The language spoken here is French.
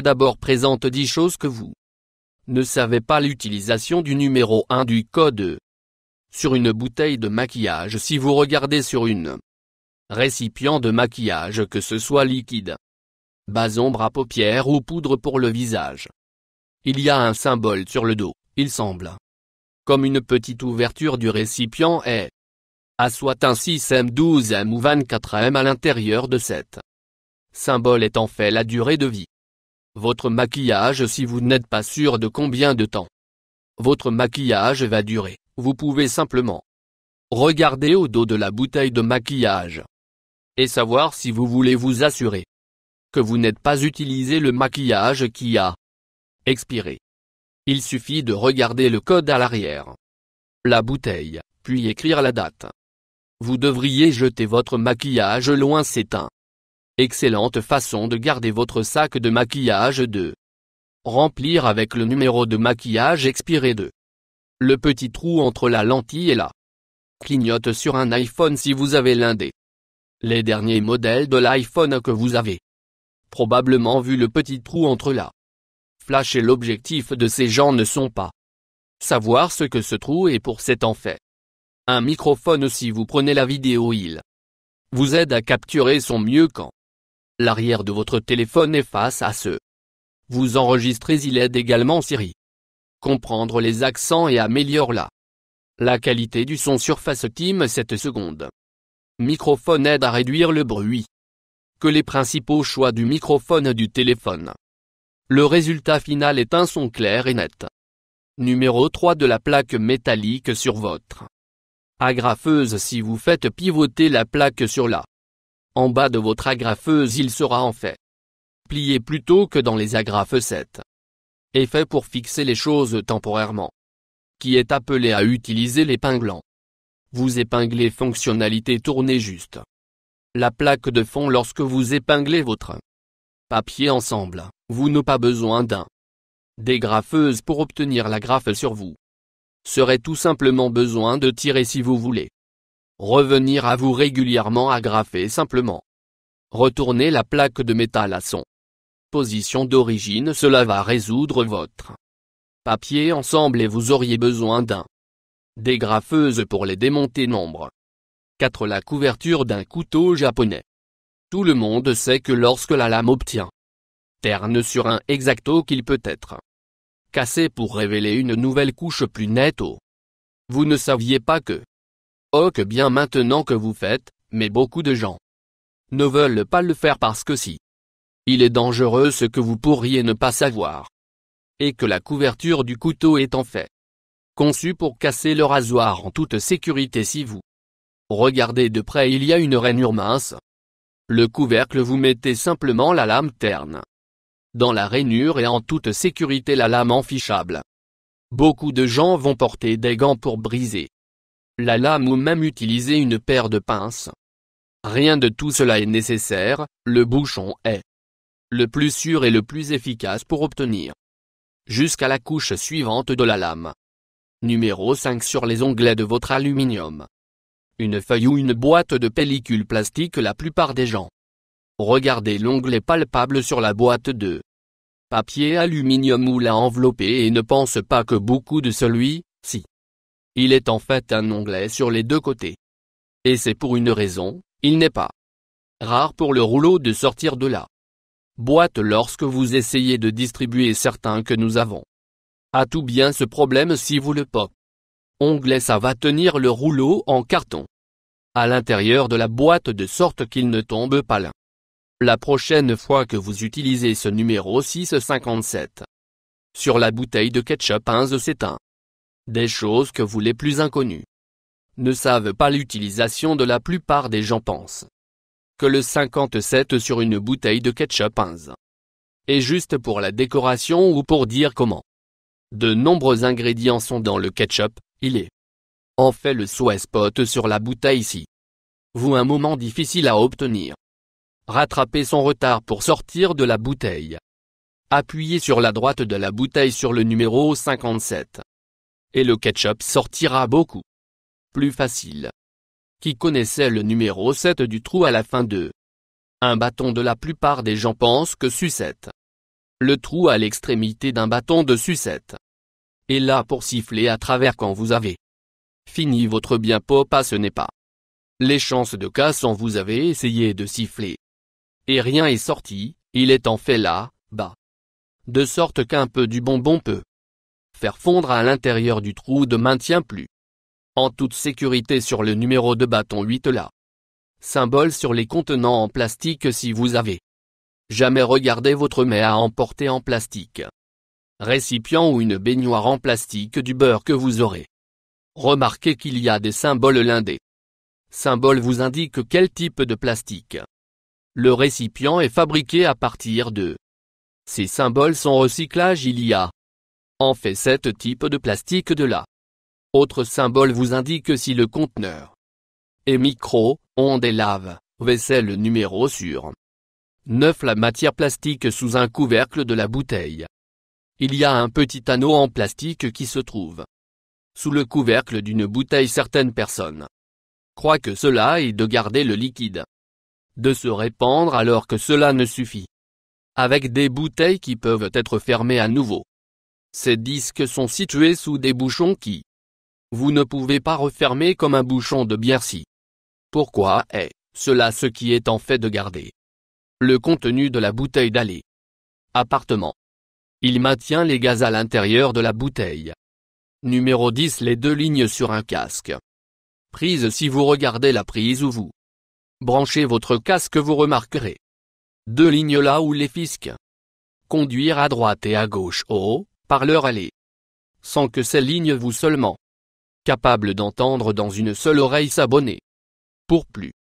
d'abord présente 10 choses que vous ne savez pas l'utilisation du numéro 1 du code. Sur une bouteille de maquillage si vous regardez sur une récipient de maquillage que ce soit liquide, base ombre à paupières ou poudre pour le visage. Il y a un symbole sur le dos, il semble. Comme une petite ouverture du récipient est à soit un 6M, 12M ou 24M à l'intérieur de cette symbole en fait la durée de vie. Votre maquillage si vous n'êtes pas sûr de combien de temps votre maquillage va durer, vous pouvez simplement regarder au dos de la bouteille de maquillage et savoir si vous voulez vous assurer que vous n'êtes pas utilisé le maquillage qui a expiré. Il suffit de regarder le code à l'arrière. La bouteille, puis écrire la date. Vous devriez jeter votre maquillage loin s'éteint. Excellente façon de garder votre sac de maquillage de remplir avec le numéro de maquillage expiré 2. le petit trou entre la lentille et la clignote sur un iPhone si vous avez l'un des les derniers modèles de l'iPhone que vous avez probablement vu le petit trou entre la flash et l'objectif de ces gens ne sont pas savoir ce que ce trou est pour cet en fait un microphone si vous prenez la vidéo il vous aide à capturer son mieux quand L'arrière de votre téléphone est face à ce. Vous enregistrez il aide également Siri. Comprendre les accents et améliore la. La qualité du son surface Team cette seconde. Microphone aide à réduire le bruit. Que les principaux choix du microphone du téléphone. Le résultat final est un son clair et net. Numéro 3 de la plaque métallique sur votre agrafeuse si vous faites pivoter la plaque sur la en bas de votre agrafeuse il sera en fait plié plutôt que dans les agrafes Et Effet pour fixer les choses temporairement. Qui est appelé à utiliser l'épinglant. Vous épinglez fonctionnalité tournée juste. La plaque de fond lorsque vous épinglez votre papier ensemble, vous n'avez pas besoin d'un dégrafeuse pour obtenir la sur vous. Serait tout simplement besoin de tirer si vous voulez. Revenir à vous régulièrement graffer simplement. Retournez la plaque de métal à son position d'origine cela va résoudre votre papier ensemble et vous auriez besoin d'un dégrafeuse pour les démonter nombre. 4. La couverture d'un couteau japonais. Tout le monde sait que lorsque la lame obtient terne sur un exacto qu'il peut être cassé pour révéler une nouvelle couche plus nette au. Vous ne saviez pas que Oh que bien maintenant que vous faites, mais beaucoup de gens ne veulent pas le faire parce que si. Il est dangereux ce que vous pourriez ne pas savoir. Et que la couverture du couteau est en fait conçue pour casser le rasoir en toute sécurité si vous regardez de près il y a une rainure mince. Le couvercle vous mettez simplement la lame terne dans la rainure et en toute sécurité la lame enfichable. Beaucoup de gens vont porter des gants pour briser la lame ou même utiliser une paire de pinces. Rien de tout cela est nécessaire, le bouchon est le plus sûr et le plus efficace pour obtenir jusqu'à la couche suivante de la lame. Numéro 5 sur les onglets de votre aluminium. Une feuille ou une boîte de pellicule plastique la plupart des gens. Regardez l'onglet palpable sur la boîte de papier aluminium ou la enveloppée et ne pense pas que beaucoup de celui-ci il est en fait un onglet sur les deux côtés. Et c'est pour une raison, il n'est pas rare pour le rouleau de sortir de la boîte lorsque vous essayez de distribuer certains que nous avons. À tout bien ce problème si vous le pop. Onglet ça va tenir le rouleau en carton. À l'intérieur de la boîte de sorte qu'il ne tombe pas là. La prochaine fois que vous utilisez ce numéro 657. Sur la bouteille de ketchup 1 c'est un des choses que vous les plus inconnus ne savent pas l'utilisation de la plupart des gens pensent que le 57 sur une bouteille de ketchup 15 est juste pour la décoration ou pour dire comment. De nombreux ingrédients sont dans le ketchup, il est en fait le sweat spot sur la bouteille ici. Vous un moment difficile à obtenir. Rattrapez son retard pour sortir de la bouteille. Appuyez sur la droite de la bouteille sur le numéro 57 et le ketchup sortira beaucoup plus facile. Qui connaissait le numéro 7 du trou à la fin de un bâton de la plupart des gens pensent que sucette. Le trou à l'extrémité d'un bâton de sucette Et là pour siffler à travers quand vous avez fini votre bien popa ce n'est pas les chances de cas sans vous avez essayé de siffler et rien est sorti, il est en fait là, bas. De sorte qu'un peu du bonbon peut faire fondre à l'intérieur du trou de maintien plus. En toute sécurité sur le numéro de bâton 8 là. Symbole sur les contenants en plastique si vous avez. Jamais regardez votre mets à emporter en plastique. Récipient ou une baignoire en plastique du beurre que vous aurez. Remarquez qu'il y a des symboles lindés. Symbole vous indique quel type de plastique. Le récipient est fabriqué à partir de. Ces symboles sont recyclage il y a, en fait sept types de plastique de là. Autre symbole vous indique si le conteneur est micro, onde et lave, vaisselle numéro sur 9. La matière plastique sous un couvercle de la bouteille. Il y a un petit anneau en plastique qui se trouve sous le couvercle d'une bouteille. Certaines personnes croient que cela est de garder le liquide de se répandre alors que cela ne suffit. Avec des bouteilles qui peuvent être fermées à nouveau. Ces disques sont situés sous des bouchons qui. Vous ne pouvez pas refermer comme un bouchon de Biercy. Pourquoi est cela ce qui est en fait de garder le contenu de la bouteille d'aller Appartement. Il maintient les gaz à l'intérieur de la bouteille. Numéro 10 Les deux lignes sur un casque. Prise Si vous regardez la prise ou vous branchez votre casque vous remarquerez deux lignes là où les fisques Conduire à droite et à gauche au par leur aller. Sans que ces lignes vous seulement capable d'entendre dans une seule oreille s'abonner. Pour plus